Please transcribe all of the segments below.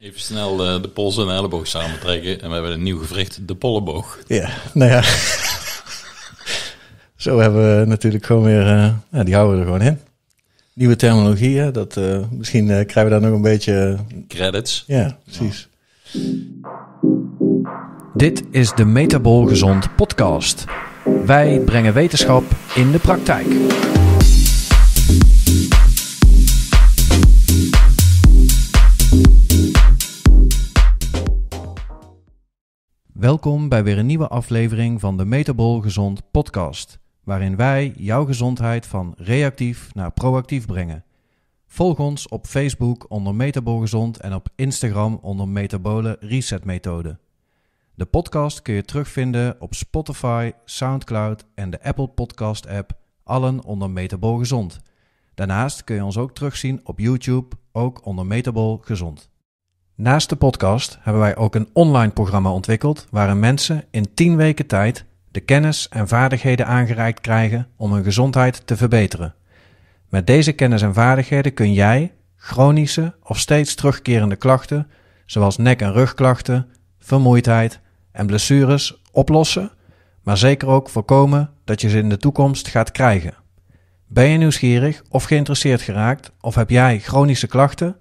Even snel eh, de pols en elleboog samentrekken. En we hebben een nieuw gewricht, de polleboog. Ja, nou ja. Zo hebben we natuurlijk gewoon weer... Eh, die houden we er gewoon in. Nieuwe terminologie, Dat, eh, misschien krijgen we daar nog een beetje... Credits. Ja, precies. Dit is de Metabol Gezond podcast. Wij brengen wetenschap in de praktijk. Welkom bij weer een nieuwe aflevering van de Metabol Gezond podcast, waarin wij jouw gezondheid van reactief naar proactief brengen. Volg ons op Facebook onder Metabol Gezond en op Instagram onder Metabole Reset Methode. De podcast kun je terugvinden op Spotify, SoundCloud en de Apple Podcast app, allen onder Metabol Gezond. Daarnaast kun je ons ook terugzien op YouTube, ook onder Metabol Gezond. Naast de podcast hebben wij ook een online programma ontwikkeld waarin mensen in 10 weken tijd de kennis en vaardigheden aangereikt krijgen om hun gezondheid te verbeteren. Met deze kennis en vaardigheden kun jij chronische of steeds terugkerende klachten, zoals nek- en rugklachten, vermoeidheid en blessures, oplossen, maar zeker ook voorkomen dat je ze in de toekomst gaat krijgen. Ben je nieuwsgierig of geïnteresseerd geraakt of heb jij chronische klachten?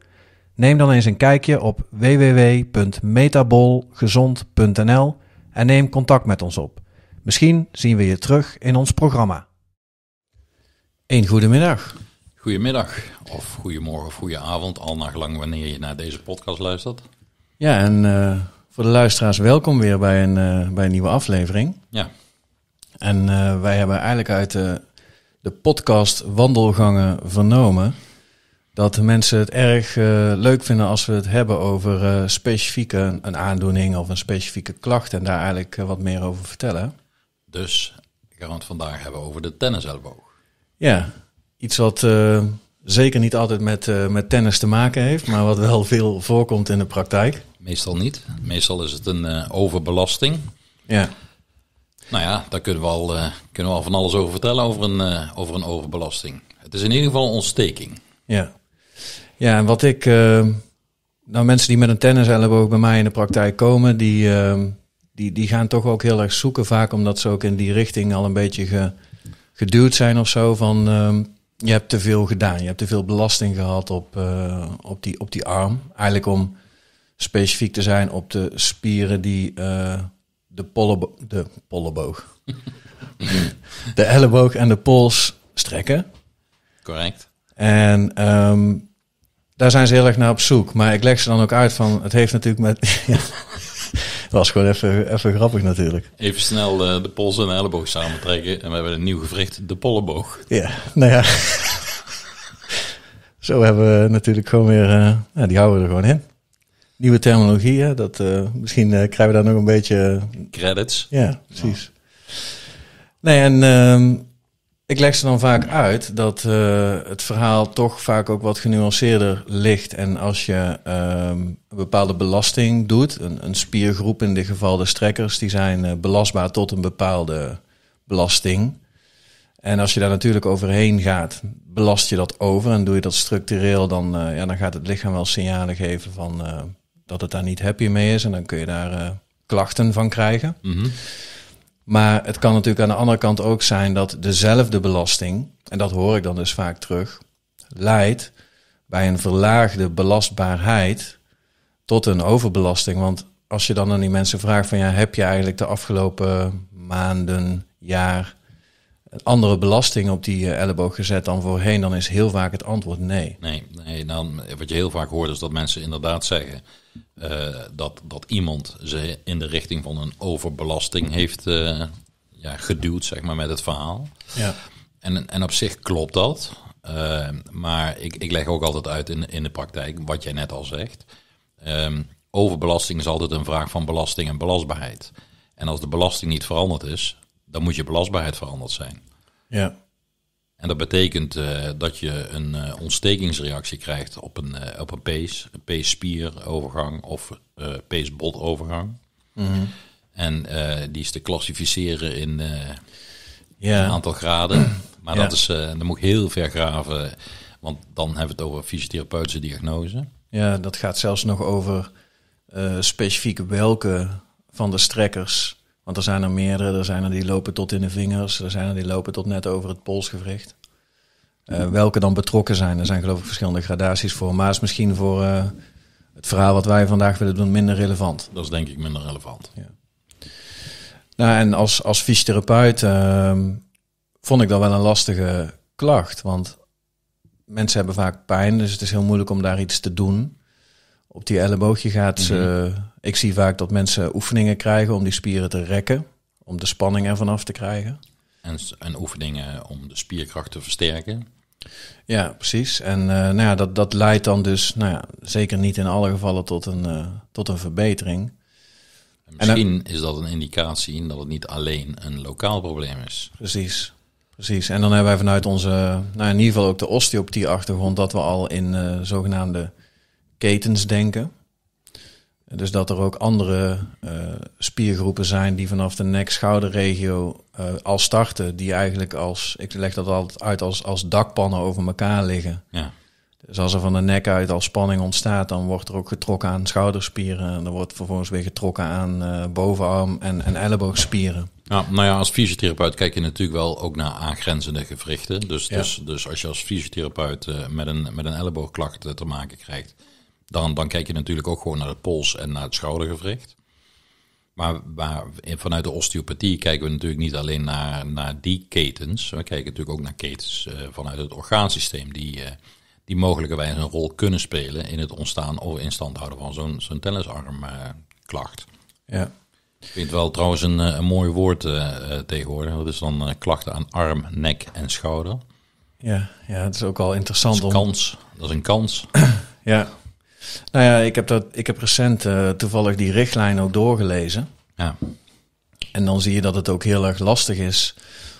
Neem dan eens een kijkje op www.metabolgezond.nl en neem contact met ons op. Misschien zien we je terug in ons programma. Een goedemiddag. Goedemiddag, of goedemorgen of goedenavond, al naar lang wanneer je naar deze podcast luistert. Ja, en eh, voor de luisteraars welkom weer bij een, eh, bij een nieuwe aflevering. Ja. En eh, wij hebben eigenlijk uit de podcast Wandelgangen vernomen dat de mensen het erg eh, leuk vinden als we het hebben over uh, specifieke een, aandoening of een specifieke klacht en daar eigenlijk eh, wat meer over vertellen. Dus ik ga het vandaag hebben over de tenniselboog. Ja, iets wat zeker niet altijd met, met tennis te maken heeft, maar wat wel veel voorkomt in de praktijk. Meestal niet. Meestal is het een overbelasting. Ja. Nou ja, daar kunnen we, al, kunnen we al van alles over vertellen over een, over een overbelasting. Het is in ieder geval een ontsteking. Ja. Ja, en wat ik. Ehm, nou, mensen die met een tenniselleboog bij mij in de praktijk komen, die, ehm, die, die gaan toch ook heel erg zoeken. Vaak omdat ze ook in die richting al een beetje geduwd zijn of zo. Van ehm, je hebt te veel gedaan, je hebt te veel belasting gehad op, eh, op, die, op die arm. Eigenlijk om specifiek te zijn op de spieren die eh, de, pollebo de polleboog, de elleboog en de pols strekken. Correct. En daar zijn ze heel erg naar op zoek. Maar ik leg ze dan ook uit van, het heeft natuurlijk met... het was gewoon even, even grappig natuurlijk. Even snel eh, de polsen en de elleboog samentrekken. En we hebben een nieuw gewricht, de polleboog. Ja, nou ja. Zo hebben we natuurlijk gewoon weer... Eh, ja, die houden we er gewoon in. Nieuwe terminologie, hè? Dat, eh, misschien krijgen we daar nog een beetje... Credits. Ja, precies. Nee, en ehm, ik leg ze dan vaak uit dat eh, het verhaal toch vaak ook wat genuanceerder ligt. En als je ehm, een bepaalde belasting doet, een, een, spiergroep, in dit geval de strekkers, die zijn eh, belastbaar tot een bepaalde belasting. En als je daar natuurlijk overheen gaat, belast je dat over en doe je dat structureel, dan, eh, ja, dan gaat het lichaam wel signalen geven van dat het daar niet happy mee is. En dan kun je daar klachten van krijgen. Mm maar het kan natuurlijk aan de andere kant ook zijn dat dezelfde belasting, en dat hoor ik dan dus vaak terug, leidt bij een verlaagde belastbaarheid tot een overbelasting. Want als je dan aan die mensen vraagt van ja, heb je eigenlijk de afgelopen maanden, jaar een andere belasting op die eh, elleboog gezet dan voorheen, dan is heel vaak het antwoord nee. Nee, nee dan, wat je heel vaak hoort is dat mensen inderdaad zeggen eh, dat, dat iemand ze in de richting van een overbelasting heeft eh, ja, geduwd, zeg maar, met het verhaal. Ja. En, en op zich klopt dat. Eh, maar ik, ik leg ook altijd uit in, in de praktijk, wat jij net al zegt. Ehm, overbelasting is altijd een vraag van belasting en belastbaarheid. En als de belasting niet veranderd is, dan moet je belastbaarheid veranderd zijn. Ja. En dat betekent eh, dat je een eh, ontstekingsreactie krijgt op een, uh, op een pees, een of pees-botovergang. Mm En die is te klassificeren in een aantal graden. Maar dat is, dan moet ik heel ver graven, want dan hebben we het over fysiotherapeutische diagnose. Ja, dat gaat zelfs nog over specifiek welke van de strekkers want er zijn er meerdere. Er zijn er die lopen tot in de vingers. Er zijn er die lopen tot net over het polsgewricht. Eh, welke dan betrokken zijn. Er zijn geloof ik verschillende gradaties voor. Maar is misschien voor eh, het verhaal wat wij vandaag willen doen minder relevant. Dat is denk ik minder relevant. Ja. Nou, en als, als fysiotherapeut eh, vond ik dat wel een lastige klacht. Want mensen hebben vaak pijn, dus het is heel moeilijk om daar iets te doen op die elleboogje gaat. Mm ik zie vaak dat mensen oefeningen krijgen om die spieren te rekken, om de spanning ervan af te krijgen. En, en oefeningen om de spierkracht te versterken. Ja, precies. En eh, nou ja, dat, dat leidt dan dus nou ja, zeker niet in alle gevallen tot een, eh, tot een verbetering. En misschien is dat een indicatie dat het niet alleen een lokaal probleem is. Precies, precies. En dan hebben wij vanuit onze, nou in ieder geval ook de osteopathie-achtergrond, dat we al in zogenaamde ketens denken. Dus dat er ook andere eh, spiergroepen zijn die vanaf de nek-schouderregio eh, al starten, die eigenlijk als, ik leg dat altijd uit als, als dakpannen over elkaar liggen. Ja. Dus als er van de nek uit al spanning ontstaat, dan wordt er ook getrokken aan schouderspieren. En dan wordt vervolgens weer getrokken aan eh, bovenarm en, en elleboogspieren. Ja, nou ja, als fysiotherapeut kijk je natuurlijk wel ook naar aangrenzende gewrichten. Dus, dus, dus als je als fysiotherapeut met, een, met een elleboogklacht te maken krijgt, dan, dan kijk je natuurlijk ook gewoon naar het pols en naar het schoudergewricht. Maar, maar vanuit de osteopathie kijken we natuurlijk niet alleen naar, naar die ketens. We kijken natuurlijk ook naar ketens eh, vanuit het orgaansysteem. Die, uh, die mogelijkerwijs een rol kunnen spelen in het ontstaan of in stand houden van zo'n zo'n tennisarmklacht. Eh, uh, ja. Ik vind het wel trouwens een, een mooi woord tegenwoordig. Dat is dan klachten aan arm, nek en schouder. Ja, ja, het is ook al interessant. Dat is om... kans. Dat is een kans. ja, nou ja, ik heb, dat, ik heb recent eh, toevallig die richtlijn ook doorgelezen. Ja. En dan zie je dat het ook heel erg lastig is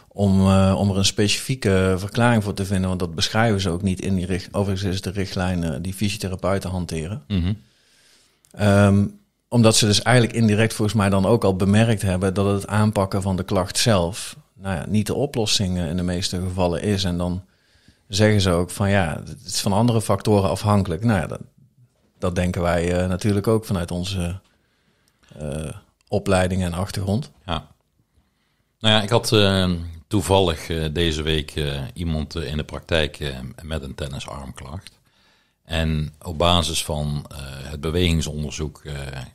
om, eh, om er een specifieke verklaring voor te vinden. Want dat beschrijven ze ook niet in die richtlijn. Overigens is de richtlijn eh, die fysiotherapeuten hanteren. Mhm. Ehm, omdat ze dus eigenlijk indirect volgens mij dan ook al bemerkt hebben dat het aanpakken van de klacht zelf nou ja, niet de oplossing in de meeste gevallen is. En dan zeggen ze ook van ja, het is van andere factoren afhankelijk. Nou ja, dat, dat denken wij eh, natuurlijk ook vanuit onze uh, opleiding en achtergrond. Ja. Nou ja, ik had ehm, toevallig eh, deze week iemand in de praktijk met een tennisarmklacht. En op basis van het bewegingsonderzoek,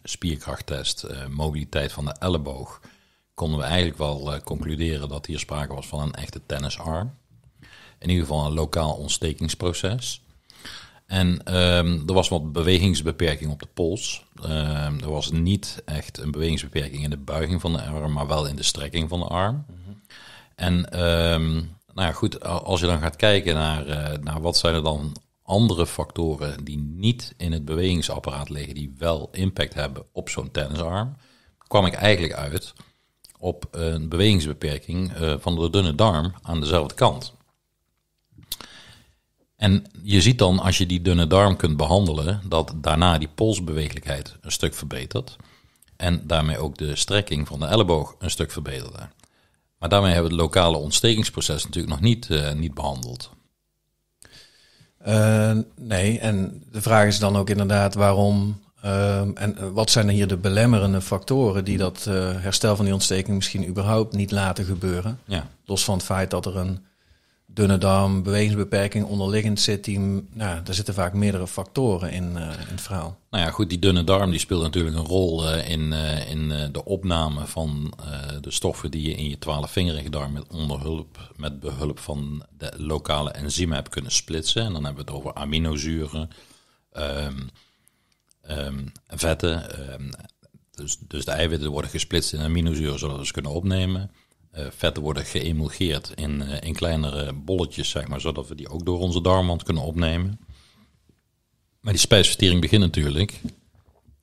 spierkrachttest, mobiliteit van de elleboog, konden we eigenlijk wel concluderen dat hier sprake was van een echte tennisarm. In ieder geval een lokaal ontstekingsproces. En ehm, er was wat bewegingsbeperking op de pols. Ehm, er was niet echt een bewegingsbeperking in de buiging van de arm, maar wel in de strekking van de arm. Mhm. En ehm, nou ja, goed, als je dan gaat kijken eh, naar, wat zijn er dan andere factoren die niet in het bewegingsapparaat liggen, die wel impact hebben op zo'n tennisarm, kwam ik eigenlijk uit op een bewegingsbeperking eh, van de dunne darm aan dezelfde kant. En je ziet dan, als je die dunne darm kunt behandelen, dat daarna die polsbewegelijkheid een stuk verbetert. En daarmee ook de strekking van de elleboog een stuk verbeterde. Maar daarmee hebben we het lokale ontstekingsproces natuurlijk nog niet, eh, niet behandeld. Eh, nee, en de vraag is dan ook inderdaad waarom ehm, en wat zijn hier de belemmerende factoren die dat eh, herstel van die ontsteking misschien überhaupt niet laten gebeuren? Ja. Los van het feit dat er een dunne darm, bewegingsbeperking onderliggend zit, die, nou, daar zitten vaak meerdere factoren in, eh, in het verhaal. Nou ja, goed, die dunne darm die speelt natuurlijk een rol eh, in, eh, in de opname van de stoffen die je in je twaalfvingerige darm met, onderhulp, met behulp van de lokale enzymen hebt kunnen splitsen. En dan hebben we het over aminozuren, ehm, ehm, vetten. Ehm, dus, dus de eiwitten worden gesplitst in aminozuren, zodat we ze kunnen opnemen. Eh, vetten worden geëmulgeerd in, eh, in kleinere bolletjes, zeg maar, zodat we die ook door onze darmwand kunnen opnemen. Maar die spijsvertering begint natuurlijk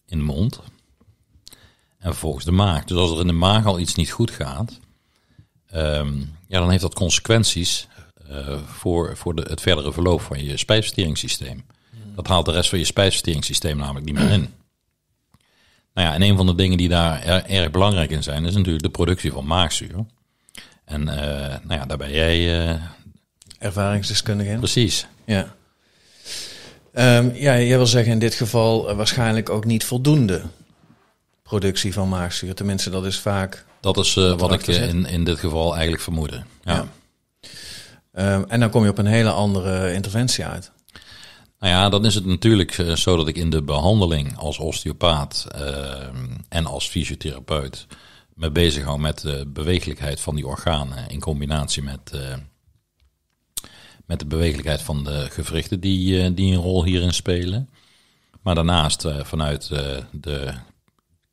in de mond en vervolgens de maag. Dus als er in de maag al iets niet goed gaat, ehm, ja, dan heeft dat consequenties eh, voor, voor de, het verdere verloop van je spijsverteringssysteem. Dat haalt de rest van je spijsverteringssysteem namelijk niet meer in. Nou ja, en een van de dingen die daar erg belangrijk in zijn, is natuurlijk de productie van maagzuur. En eh, nou ja, daar ben jij... Eh, Ervaringsdeskundige in. Precies. Ja. Ehm, ja, je wil zeggen in dit geval eh, waarschijnlijk ook niet voldoende productie van maagzuur. Tenminste, dat is vaak... Dat is wat, wat ik in, in dit geval eigenlijk vermoedde. ja. Ehm, en dan kom je op een hele andere interventie uit. Nou ja, dan is het natuurlijk zo dat ik in de behandeling als osteopaat ehm, en als fysiotherapeut me houden met de bewegelijkheid van die organen in combinatie met, eh, met de bewegelijkheid van de gewrichten die, eh, die een rol hierin spelen. Maar daarnaast eh, vanuit de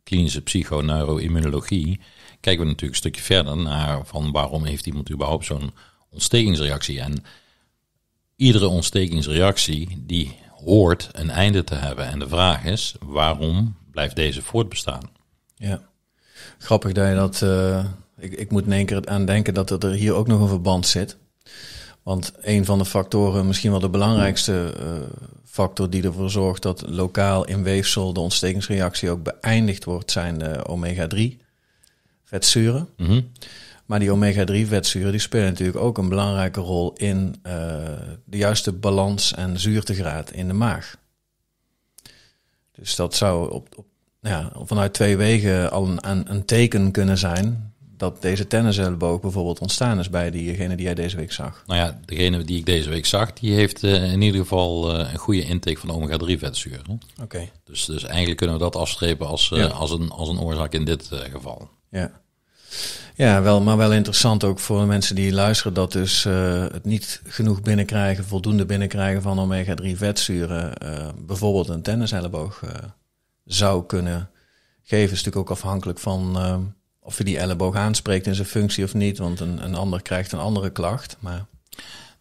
klinische psychoneuroimmunologie kijken we natuurlijk een stukje verder naar van waarom heeft iemand überhaupt zo'n ontstekingsreactie. En iedere ontstekingsreactie die hoort een einde te hebben. En de vraag is, waarom blijft deze voortbestaan? Ja. Grappig dat je dat... Eh, ik, ik moet in één keer aan denken dat er hier ook nog een verband zit. Want een van de factoren, misschien wel de belangrijkste eh, factor die ervoor zorgt dat lokaal in weefsel de ontstekingsreactie ook beëindigd wordt, zijn de omega-3 vetzuren. Mhm. Maar die omega-3 vetzuren die spelen natuurlijk ook een belangrijke rol in eh, de juiste balans en zuurtegraad in de maag. Dus dat zou op, op ja, vanuit twee wegen al een, een, teken kunnen zijn dat deze tenniselleboog bijvoorbeeld ontstaan is bij diegene die jij deze week zag? Nou ja, degene die ik deze week zag, die heeft eh, in ieder geval eh, een goede intake van omega-3 vetzuren. Oké. Dus, dus eigenlijk kunnen we dat afstrepen als, eh, als, een, als een oorzaak in dit geval. Ja. Ja, wel, maar wel interessant ook voor mensen die luisteren dat dus het niet genoeg binnenkrijgen, voldoende binnenkrijgen van omega-3 vetzuren, bijvoorbeeld een tenniselleboog zou kunnen geven. is natuurlijk ook afhankelijk van ehm, of je die elleboog aanspreekt in zijn functie of niet. Want een, een ander krijgt een andere klacht. Maar...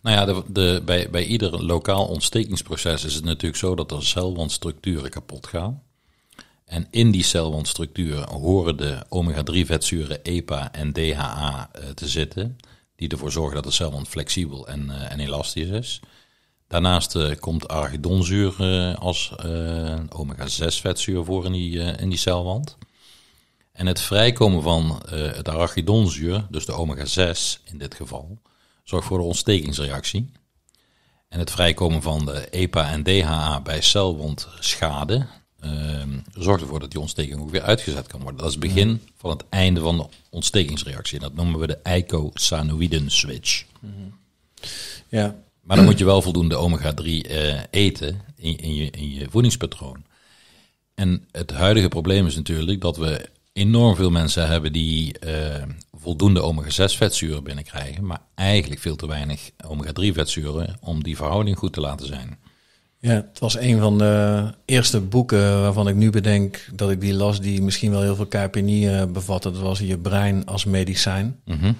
Nou ja, de, de, bij, bij ieder lokaal ontstekingsproces is het natuurlijk zo dat er celwandstructuren kapot gaan. En in die celwandstructuren horen de omega-3-vetzuren EPA en DHA eh, te zitten, die ervoor zorgen dat de celwand flexibel en, eh, en elastisch is. Daarnaast eh, komt argidonzuur eh, als eh, omega-6 vetzuur voor in die, in die celwand. En het vrijkomen van het arachidonzuur, dus de omega-6 in dit geval, zorgt voor de ontstekingsreactie. En het vrijkomen van de EPA en DHA bij celwondschade ehm, zorgt ervoor dat die ontsteking ook weer uitgezet kan worden. Dat is het begin mm-hmm. van het einde van de ontstekingsreactie. En dat noemen we de eicosanoïden switch. Ja, maar dan mm. moet je wel voldoende omega-3 eh, eten in, in, je, in je voedingspatroon. En het huidige probleem is natuurlijk dat we enorm veel mensen hebben die eh, voldoende omega-6 vetzuren binnenkrijgen, maar eigenlijk veel te weinig omega-3 vetzuren om die verhouding goed te laten zijn. Ja, het was een van de eerste boeken waarvan ik nu bedenk dat ik die las, die misschien wel heel veel KPNI eh, bevatte. Dat was Je brein als medicijn. Mm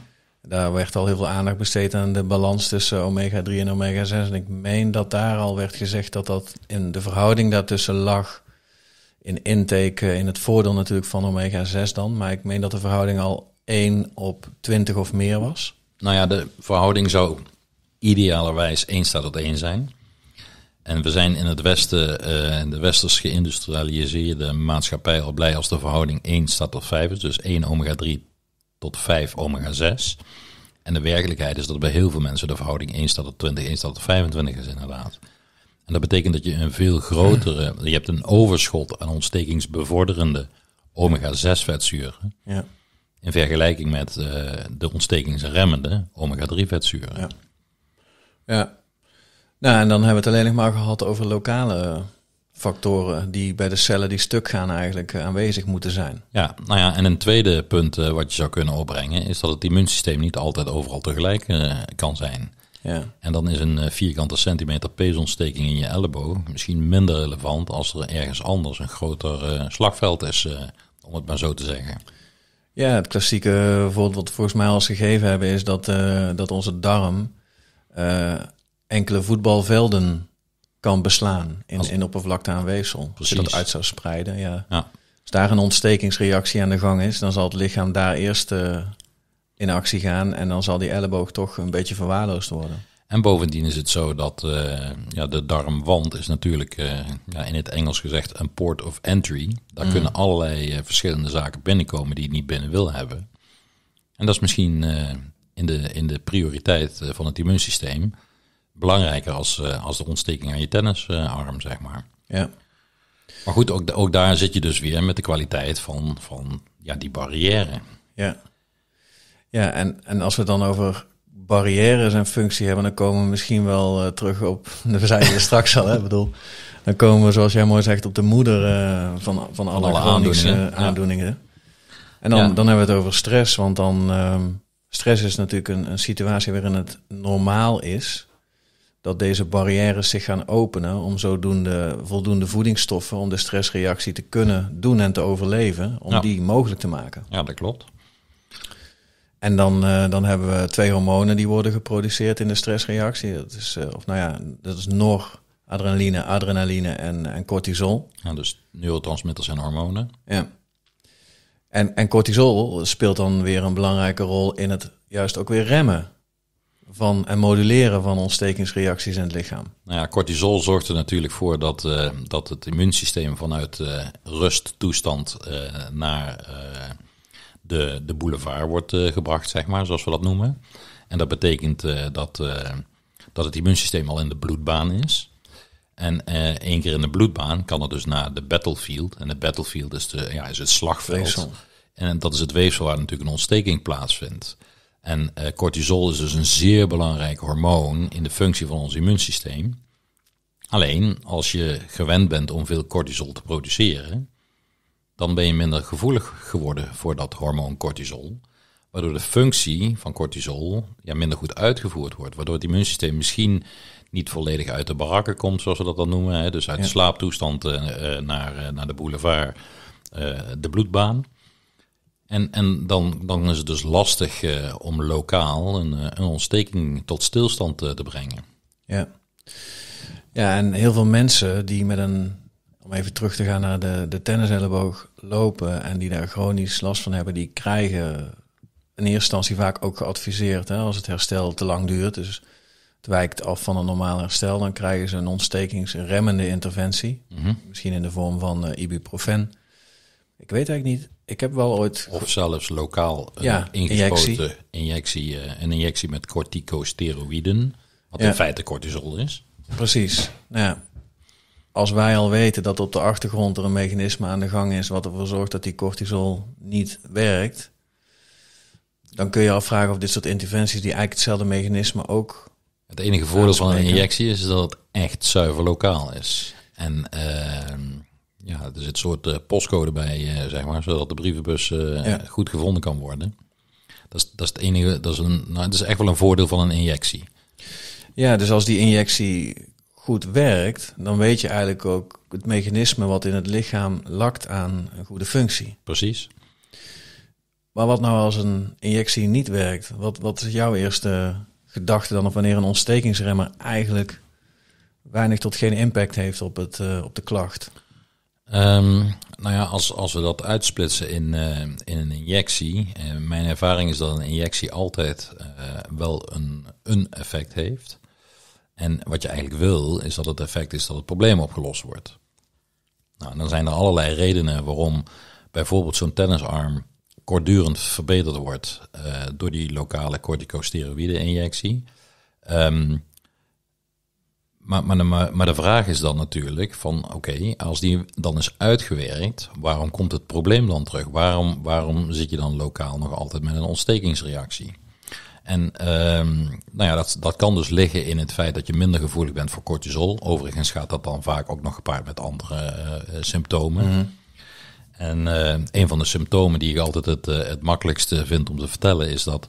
daar werd al heel veel aandacht besteed aan de balans tussen omega-3 en omega-6. En ik meen dat daar al werd gezegd dat dat in de verhouding daartussen lag. In intake, eh, in het voordeel natuurlijk van omega-6 dan. Maar ik meen dat de verhouding al 1 op 20 of meer was. Nou ja, de verhouding zou idealerwijs 1 staat op 1 zijn. En we zijn in het Westen, uh, in de westers geïndustrialiseerde maatschappij al blij als de verhouding 1 staat op 5 is. Dus 1 omega 3 tot 5 omega 6. En de werkelijkheid is dat bij heel veel mensen de verhouding 1 staat op 20, 1 staat op 25 is inderdaad. En dat betekent dat je een veel grotere, je hebt een overschot aan ontstekingsbevorderende omega 6 vetzuren. Ja. In vergelijking met uh, de ontstekingsremmende omega 3 vetzuren. Ja. ja. Nou, en dan hebben we het alleen nog maar gehad over lokale factoren die bij de cellen die stuk gaan eigenlijk eh, aanwezig moeten zijn. Ja, nou ja, en een tweede punt eh, wat je zou kunnen opbrengen is dat het immuunsysteem niet altijd overal tegelijk eh, kan zijn. Ja. En dan is een vierkante centimeter peesontsteking in je elleboog misschien minder relevant als er ergens anders een groter slagveld is, om het maar zo te zeggen. Ja, het klassieke voorbeeld wat we volgens mij als gegeven hebben is dat, dat onze darm enkele voetbalvelden kan beslaan in, Als... in oppervlakte aan weefsel. Als je dat uit zou spreiden, ja. Als daar een ontstekingsreactie aan de gang is, dan zal het lichaam daar eerst eh, in actie gaan en dan zal die elleboog toch een beetje verwaarloosd worden. En bovendien is het zo dat eh, ja, de darmwand is natuurlijk eh, ja, in het Engels gezegd een port of entry. Daar mm. kunnen allerlei verschillende zaken binnenkomen die je niet binnen wil hebben. En dat is misschien in, de, in de prioriteit van het immuunsysteem belangrijker als, eh, als de ontsteking aan je tennisarm, zeg maar. Ja. Maar goed, ook, ook daar zit je dus weer met de kwaliteit van, van ja, die barrière. Ja, ja en, en als we dan over barrières en functie hebben, dan komen we misschien wel eh, terug op. We zijn er straks al, hè? bedoel, dan komen we, zoals jij mooi zegt, op de moeder eh, van, van alle, aandoeningen. aandoeningen. En dan, dan hebben we het over stress, want dan ehm, stress is natuurlijk een, een situatie waarin het normaal is dat deze barrières zich gaan openen om zodoende voldoende voedingsstoffen om de stressreactie te kunnen doen en te overleven, om die mogelijk te maken. Ja, dat klopt. En dan, eh, dan hebben we twee hormonen die worden geproduceerd in de stressreactie. Dat is, eh, of nou ja, dat is noradrenaline, adrenaline en, en cortisol. Ja, dus neurotransmitters en hormonen. Ja. En, en cortisol speelt dan weer een belangrijke rol in het juist ook weer remmen van en moduleren van ontstekingsreacties in het lichaam. Nou ja, cortisol zorgt er natuurlijk voor dat, eh, dat het immuunsysteem vanuit eh, rusttoestand eh, naar de, de boulevard wordt gebracht, zeg maar, zoals we dat noemen. En dat betekent dat, dat het immuunsysteem al in de bloedbaan is. En één keer in de bloedbaan kan het dus naar de battlefield. En de battlefield is, de, ja, is het slagveld. En dat is het weefsel waar natuurlijk een ontsteking plaatsvindt. En eh, cortisol is dus een zeer belangrijk hormoon in de functie van ons immuunsysteem. Alleen als je gewend bent om veel cortisol te produceren, dan ben je minder gevoelig geworden voor dat hormoon cortisol. Waardoor de functie van cortisol ja, minder goed uitgevoerd wordt. Waardoor het immuunsysteem misschien niet volledig uit de barakken komt, zoals we dat dan noemen. Hè? Dus uit de slaaptoestand eh, eh, naar, naar de boulevard, de bloedbaan. En, en dan, dan is het dus lastig eh, om lokaal een, eh, een, ontsteking tot stilstand eh, te brengen. Ja. ja, en heel veel mensen die met een, om even terug te gaan naar de, de tenniselleboog, lopen en die daar chronisch last van hebben, die krijgen in eerste instantie vaak ook geadviseerd hè, als het herstel te lang duurt. Dus het wijkt af van een normaal herstel, dan krijgen ze een ontstekingsremmende interventie. Mhm. Misschien in de vorm van ibuprofen ik weet eigenlijk niet. Ik heb wel ooit. Of zelfs lokaal een eh, ja, ingespoten injectie. injectie eh, een injectie met corticosteroïden. Wat in feite cortisol is. Precies. Ja. Als wij al weten dat op de achtergrond er een mechanisme aan de gang is. wat ervoor zorgt dat die cortisol niet werkt. dan kun je afvragen of dit soort interventies. die eigenlijk hetzelfde mechanisme ook. Het enige voordeel van een injectie is dat het echt zuiver lokaal is. En. Uh, ja, er zit een soort eh, postcode bij, eh, zeg maar, zodat de brievenbus eh, goed gevonden kan worden. Dat is, dat is het enige, dat is, een, nou, het is echt wel een voordeel van een injectie. Ja, dus als die injectie goed werkt, dan weet je eigenlijk ook het mechanisme wat in het lichaam lakt aan een goede functie. Precies. Maar wat nou als een injectie niet werkt? Wat, wat is jouw eerste gedachte dan of wanneer een ontstekingsremmer eigenlijk weinig tot geen impact heeft op, het, op de klacht? Ehm, nou ja, als, als we dat uitsplitsen in, eh, in een injectie. Uh, mijn ervaring is dat een injectie altijd eh, wel een, een effect heeft. En wat je eigenlijk wil, is dat het effect is dat het probleem opgelost wordt. Nou, dan zijn er allerlei redenen waarom bijvoorbeeld zo'n tennisarm kortdurend verbeterd wordt door die lokale corticosteroïde injectie. Ehm, maar, maar, maar, maar de vraag is dan natuurlijk van oké, als die dan is uitgewerkt, waarom komt het probleem dan terug? Waarom, waarom zit je dan lokaal nog altijd met een ontstekingsreactie? En ehm, nou ja, dat, dat kan dus liggen in het feit dat je minder gevoelig bent voor cortisol. Overigens gaat dat dan vaak ook nog gepaard met andere eh, symptomen. Mhm. En eh, een van de symptomen die ik altijd het, eh, het makkelijkste vind om te vertellen is dat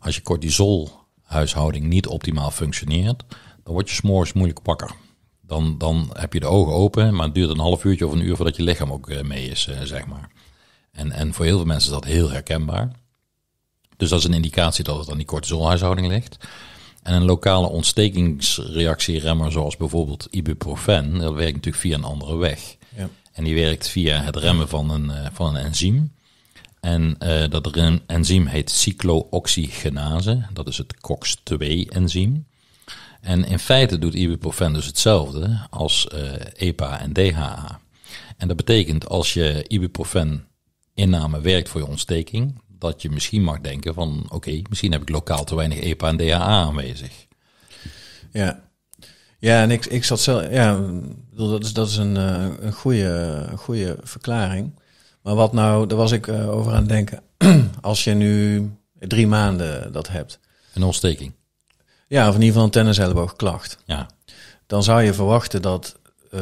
als je cortisolhuishouding niet optimaal functioneert, dan word je s'morgens moeilijk wakker. Dan, dan heb je de ogen open, maar het duurt een half uurtje of een uur voordat je lichaam ook eh, mee is, eh, zeg maar. En, en voor heel veel mensen is dat heel herkenbaar. Dus dat is een indicatie dat het aan die cortisolhuishouding ligt. En een lokale ontstekingsreactieremmer, zoals bijvoorbeeld ibuprofen, dat werkt natuurlijk via een andere weg. Ja. En die werkt via het remmen van een, eh, van een enzym. En dat enzym heet cyclooxygenase, dat is het COX-2-enzym. En in feite doet ibuprofen dus hetzelfde als eh, EPA en DHA. En dat betekent als je ibuprofen inname werkt voor je ontsteking, dat je misschien mag denken van oké, misschien heb ik lokaal te weinig EPA en DHA aanwezig. Ja, ja en ik, ik zat zelf, ja, dat is, dat is een, eh, een, goede, een goede verklaring. Maar wat nou, daar was ik eh, over aan het denken, als je nu drie maanden dat hebt. Een ontsteking. Ja, of in ieder geval een tenniselleboog Ja. Dan zou je verwachten dat eh,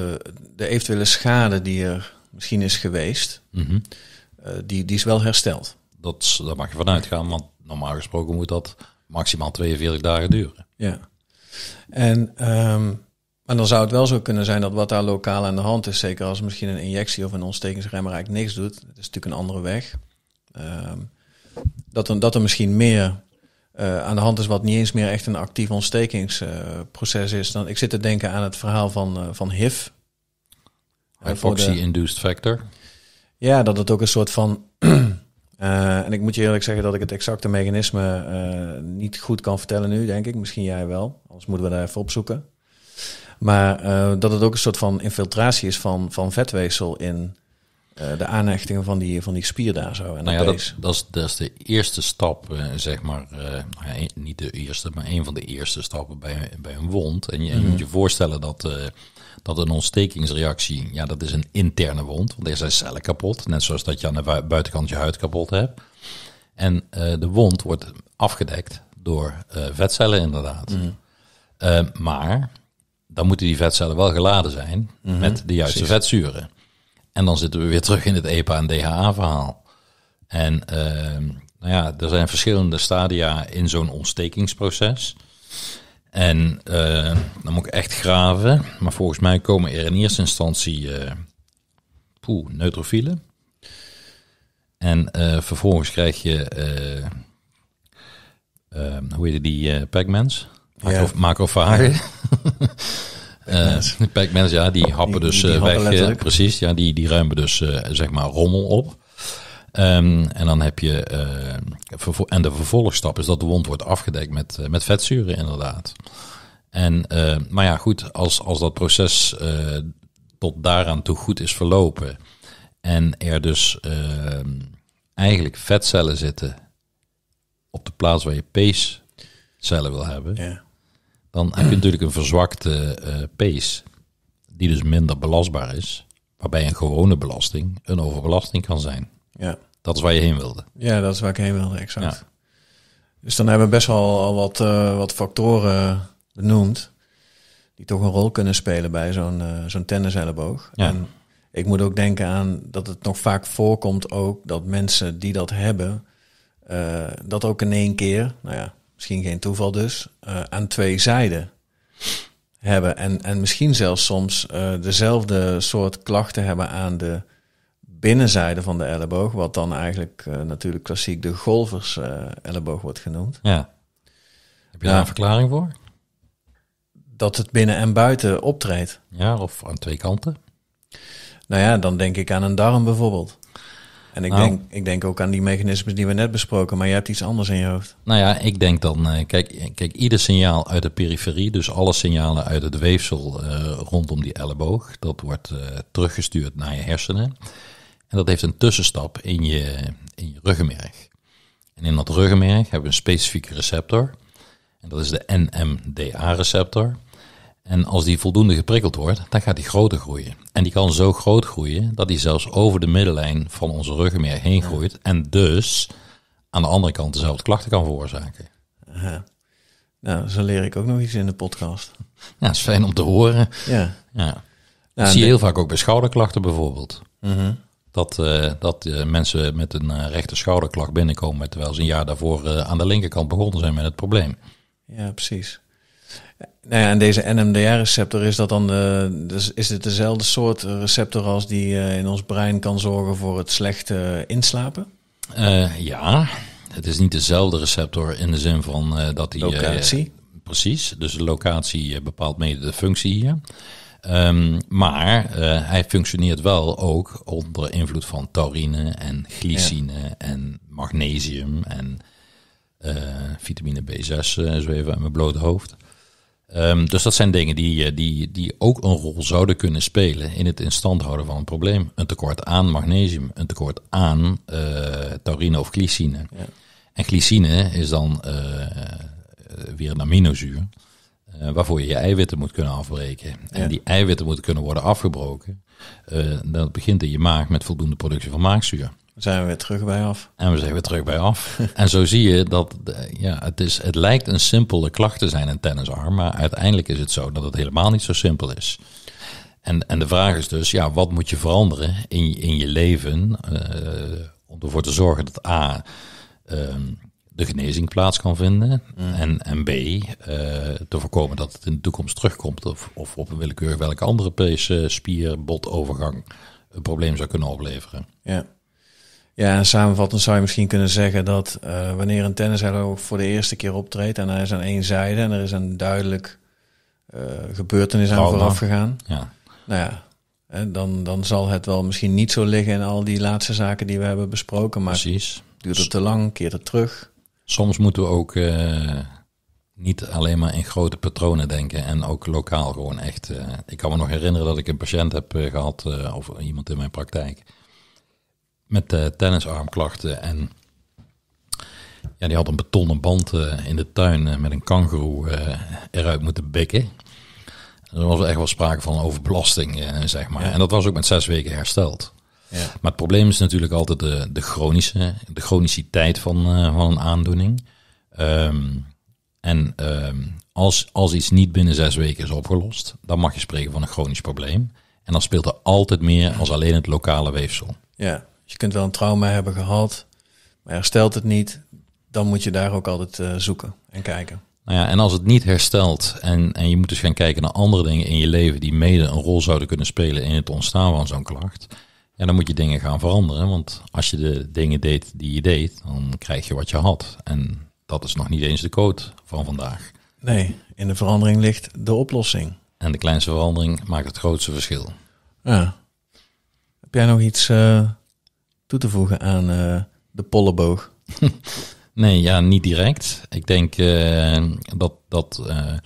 de eventuele schade die er misschien is geweest, mhm. eh, die, die is wel hersteld. Dat, daar mag je vanuit gaan, want normaal gesproken moet dat maximaal 42 dagen duren. Ja. En, ehm, maar dan zou het wel zo kunnen zijn dat wat daar lokaal aan de hand is, zeker als misschien een injectie of een ontstekingsremmer eigenlijk niks doet, dat is natuurlijk een andere weg, ehm, dat, er, dat er misschien meer eh, aan de hand is, wat niet eens meer echt een actief ontstekingsproces is. Dan, ik zit te denken aan het verhaal van, eh, van HIV. Eh, Hypoxie-induced factor. Ja, dat het ook een soort van. en ik moet je eerlijk zeggen dat ik het exacte mechanisme niet goed kan vertellen nu, denk ik. Misschien jij wel. Anders moeten we daar even opzoeken. Maar dat het ook een soort van infiltratie is van, van vetweefsel in eh, de aanhechtingen van die, van die spier daar zo. En nou ja, dat, is, dat is de eerste stap, eh, zeg maar. Eh, niet de eerste, maar een van de eerste stappen bij, bij een wond. En je, mhm. moet je voorstellen dat, dat een ontstekingsreactie, ja, dat is een interne wond. Want er zijn cellen kapot, net zoals dat je aan de buitenkant je huid kapot hebt. En de wond wordt afgedekt door vetcellen inderdaad. Mhm. maar dan moeten die vetcellen wel geladen zijn mhm. met de juiste vetzuren. En dan zitten we weer terug in het EPA en DHA-verhaal. En ehm, nou ja, er zijn verschillende stadia in zo'n ontstekingsproces. En ehm, dan moet ik echt graven. Maar volgens mij komen er in eerste instantie eh, poe, neutrofielen. En eh, vervolgens krijg je, eh, ehm, hoe heet die, uh, Pac-Mans? Macro, Macrofagen. Eh, Pac-Mans. ja, die happen dus die eh, weg. precies, ja, die, die ruimen dus eh, zeg maar rommel op. Ehm, en dan heb je. en de vervolgstap is dat de wond wordt afgedekt met, met vetzuren, inderdaad. En, maar ja, goed, als, als dat proces tot daaraan toe goed is verlopen. en er dus eigenlijk vetcellen zitten. op de plaats waar je peescellen wil hebben. Ja. Dan heb je natuurlijk een verzwakte eh, pace, die dus minder belastbaar is. Waarbij een gewone belasting een overbelasting kan zijn. Ja. Dat is waar je heen wilde. Ja, dat is waar ik heen wilde, exact. Ja. Dus dan hebben we best wel al wat, eh, wat factoren benoemd. Die toch een rol kunnen spelen bij zo'n uh, zo'n tenniselleboog. Ja. En ik moet ook denken aan dat het nog vaak voorkomt ook dat mensen die dat hebben, dat ook in één keer, nou ja, misschien geen toeval dus, eh, aan twee zijden hebben. En, en misschien zelfs soms eh, dezelfde soort klachten hebben aan de binnenzijde van de elleboog, wat dan eigenlijk eh, natuurlijk klassiek de golvers elleboog wordt genoemd. Ja. Heb je daar een verklaring voor? Dat het binnen en buiten optreedt. Ja, of aan twee kanten. Nou ja, dan denk ik aan een darm bijvoorbeeld. En ik, nou. denk, ik denk ook aan die mechanismes die we net besproken, maar je hebt iets anders in je hoofd. Nou ja, ik denk dan, eh, kijk, kijk ieder signaal uit de periferie, dus alle signalen uit het weefsel eh, rondom die elleboog, dat wordt eh, teruggestuurd naar je hersenen. En dat heeft een tussenstap in je, in je ruggenmerg. En in dat ruggenmerg hebben we een specifieke receptor. En dat is de NMDA-receptor. En als die voldoende geprikkeld wordt, dan gaat die groter groeien. En die kan zo groot groeien dat die zelfs over de middenlijn van onze ruggenmerg heen groeit. En dus aan de andere kant dezelfde klachten kan veroorzaken. Ja. Nou, zo leer ik ook nog iets in de podcast. Ja, is fijn om te horen. Ja. ja. zie je heel vaak ook bij schouderklachten bijvoorbeeld. Mhm. Dat, eh, dat eh, mensen met een eh, rechter schouderklacht binnenkomen terwijl ze een jaar daarvoor aan de linkerkant begonnen zijn met het probleem. Ja, precies. Nou ja, en deze NMDR-receptor is dat dan de, dus is het dezelfde soort receptor als die eh, in ons brein kan zorgen voor het slecht inslapen? Eh, ja, het is niet dezelfde receptor in de zin van eh, dat die. Locatie. precies, dus de locatie bepaalt mede de functie hier. Ehm, maar hij functioneert wel ook onder invloed van taurine en glycine en magnesium en vitamine B6, zo even in mijn blote hoofd. Ehm, dus dat zijn dingen die, eh, die, die ook een rol zouden kunnen spelen in het instand houden van een probleem. Een tekort aan magnesium, een tekort aan eh, taurine of glycine. Ja. En glycine is dan eh, weer een aminozuur waarvoor je je eiwitten moet kunnen afbreken. En die eiwitten moeten kunnen worden afgebroken. dat begint in je maag met voldoende productie van maagzuur zijn we weer terug bij af. En we zijn weer terug bij af. en zo zie je dat eh, ja, het, is, het lijkt een simpele klacht te zijn, een tennisarm. Maar uiteindelijk is het zo dat het helemaal niet zo simpel is. En, en de vraag is dus, ja, wat moet je veranderen in, in je leven eh, om ervoor te zorgen dat A, ehm, de genezing plaats kan vinden mm. en, en B, eh, te voorkomen dat het in de toekomst terugkomt of, of op een willekeurig welke andere pees, spier, botovergang een probleem zou kunnen opleveren. Ja. Ja, en samenvattend zou je misschien kunnen zeggen dat eh, wanneer een ook voor de eerste keer optreedt en hij is aan één zijde en er is een duidelijk eh, gebeurtenis aan vooraf gegaan. Ja. Nou ja, dan, dan zal het wel misschien niet zo liggen in al die laatste zaken die we hebben besproken. Maar Precies. duurt het te lang, keert het terug. Soms moeten we ook eh, niet alleen maar in grote patronen denken en ook lokaal gewoon echt. ik kan me nog herinneren dat ik een patiënt heb gehad of iemand in mijn praktijk met eh, tennisarmklachten. En ja, die had een betonnen band eh, in de tuin eh, met een kangeroe eruit moeten bikken. er was echt wel sprake van overbelasting, zeg maar. En dat was ook met zes weken hersteld. Ja. Maar het probleem is natuurlijk altijd de, de chronische, de chroniciteit van, van een aandoening. Ehm, en ehm, als, als iets niet binnen zes weken is opgelost, dan mag je spreken van een chronisch probleem. En dan speelt er altijd meer als alleen het lokale weefsel. Ja je kunt wel een trauma hebben gehad, maar herstelt het niet, dan moet je daar ook altijd eh, zoeken en kijken. Nou ja, en als het niet herstelt en, en je moet dus gaan kijken naar andere dingen in je leven die mede een rol zouden kunnen spelen in het ontstaan van zo'n klacht, ja, dan moet je dingen gaan veranderen. Want als je de dingen deed die je deed, dan krijg je wat je had. En dat is nog niet eens de code van vandaag. Nee, in de verandering ligt de oplossing. En de kleinste verandering maakt het grootste verschil. Ja. Heb jij nog iets eh, toe te voegen aan eh, de pollenboog? nee, ja, niet direct. Ik denk eh, dat, dat eh, nou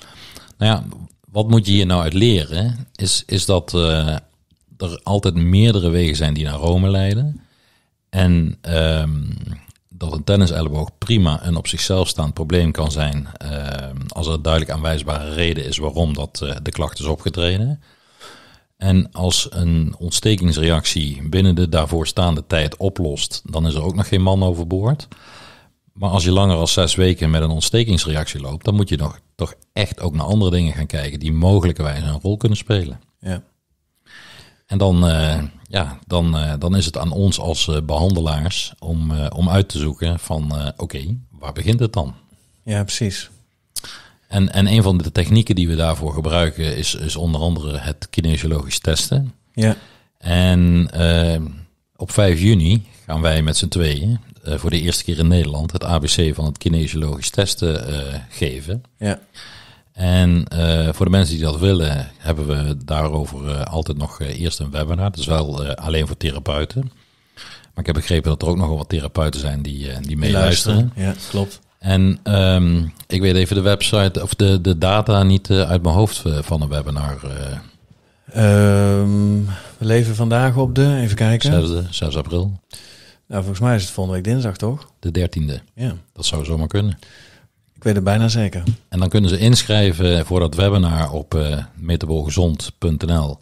ja, wat moet je hier nou uit leren? Is, is dat er altijd meerdere wegen zijn die naar Rome leiden. En ehm, dat een tenniselleboog prima een op zichzelf staand probleem kan zijn. Ehm, als er duidelijk aanwijzbare reden is waarom dat, de klacht is opgetreden. En als een ontstekingsreactie binnen de daarvoor staande tijd oplost, dan is er ook nog geen man overboord. Maar als je langer dan zes weken met een ontstekingsreactie loopt, dan moet je nog, toch echt ook naar andere dingen gaan kijken die mogelijkerwijs een rol kunnen spelen. Ja. En dan, eh, ja, dan, eh, dan is het aan ons als uh, behandelaars om, om uit te zoeken van oké, waar begint het dan? Ja, precies. En, en een van de technieken die we daarvoor gebruiken is, is onder andere het kinesiologisch testen. Ja. En ehm, op 5 juni gaan wij met z'n tweeën eh, voor de eerste keer in Nederland het ABC van het kinesiologisch testen eh, geven. Ja. En eh, voor de mensen die dat willen, hebben we daarover altijd nog eerst een webinar. Dat is wel alleen voor therapeuten. Maar ik heb begrepen dat er ook nogal wat therapeuten zijn die, die meeluisteren. Ja, klopt. En ehm, ik weet even de website of de, de data niet eh, uit mijn hoofd eh, van een webinar. Eh. Ehm, we leven vandaag op de, even kijken. 6, april. Nou, volgens mij is het volgende week dinsdag, toch? De 13e. Ja. Dat zou zomaar kunnen. Ik weet het bijna zeker. En dan kunnen ze inschrijven voor dat webinar op metabolgezond.nl.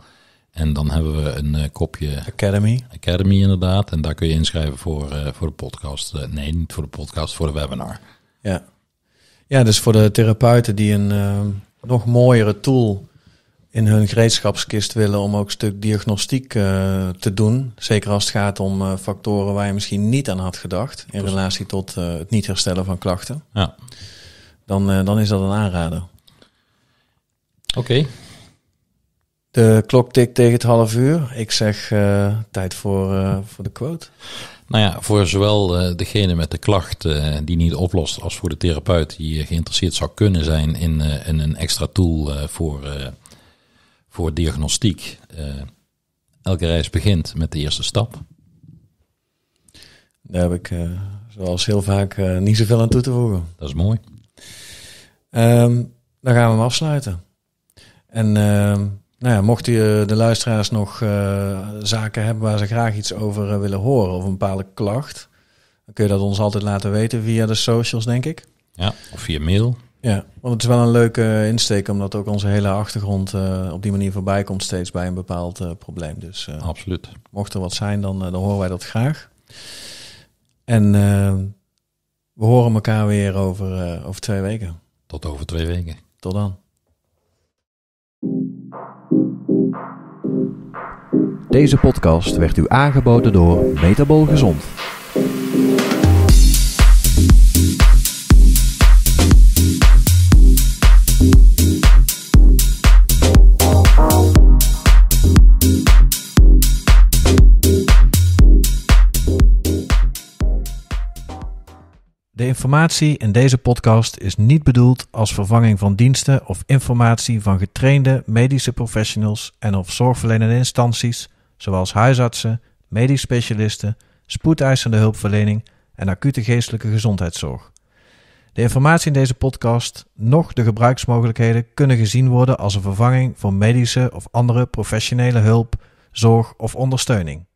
En dan hebben we een kopje... Academy. Academy, inderdaad. En daar kun je inschrijven voor, voor de podcast. nee, niet voor de podcast, voor de webinar. Ja. ja, dus voor de therapeuten die een ehm, nog mooiere tool in hun gereedschapskist willen om ook een stuk diagnostiek eh, te doen. Zeker als het gaat om eh, factoren waar je misschien niet aan had gedacht in relatie tot eh, het niet herstellen van klachten. Ja. Dan, dan is dat een aanrader. Oké, de klok tikt tegen het half uur. Ik zeg eh, tijd voor, eh, voor de quote. Nou ja, voor zowel eh, degene met de klacht die niet oplost, als voor de therapeut die geïnteresseerd zou kunnen zijn in, in een extra tool voor, voor diagnostiek. elke reis begint met de eerste stap. Daar heb ik, zoals heel vaak, niet zoveel aan toe te voegen. Dat is mooi. Ehm, dan gaan we hem afsluiten. En ehm, nou ja, mochten eh, de luisteraars nog eh, zaken hebben waar ze graag iets over eh, willen horen of een bepaalde klacht, dan kun je dat ons altijd laten weten via de socials, denk ik. Ja, of via mail. Ja, want het is wel een leuke insteek, omdat ook onze hele achtergrond op die manier voorbij komt steeds bij een bepaald probleem. Dus Absoluut. mocht er wat zijn, dan, dan horen wij dat graag. En we horen elkaar weer over, over twee weken. Tot over twee weken. Tot dan. Deze podcast werd u aangeboden door Metabol Gezond. De informatie in deze podcast is niet bedoeld als vervanging van diensten of informatie van getrainde medische professionals en of zorgverlenende instanties zoals huisartsen, medisch specialisten, spoedeisende hulpverlening en acute geestelijke gezondheidszorg. De informatie in deze podcast, nog de gebruiksmogelijkheden, kunnen gezien worden als een vervanging voor medische of andere professionele hulp, zorg of ondersteuning.